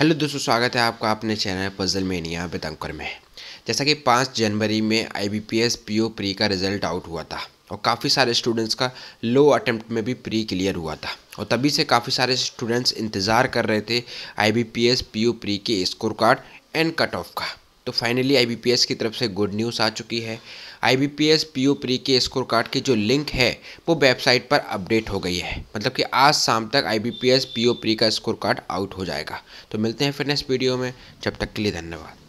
hello दोस्तों स्वागत है आपका अपने चैनल पजल मेनिया बेतंकर में जैसा कि पाँच जनवरी में आईबीपीएस पीओ प्री का रिजल्ट आउट हुआ था और काफ़ी सारे स्टूडेंट्स का लो अटेम्प्ट में भी प्री क्लियर हुआ था और तभी से काफ़ी सारे स्टूडेंट्स इंतज़ार कर रहे थे आईबीपीएस पीओ प्री के score card and cut off का तो फाइनली आईबीपीएस की तरफ से गुड न्यूज़ आ चुकी है आईबीपीएस ओ प्री के स्कोर कार्ड की जो लिंक है वो वेबसाइट पर अपडेट हो गई है मतलब कि आज शाम तक आईबीपीएस ओ प्री का स्कोर कार्ड आउट हो जाएगा तो मिलते हैं फिर नेक्स्ट वीडियो में जब तक के लिए धन्यवाद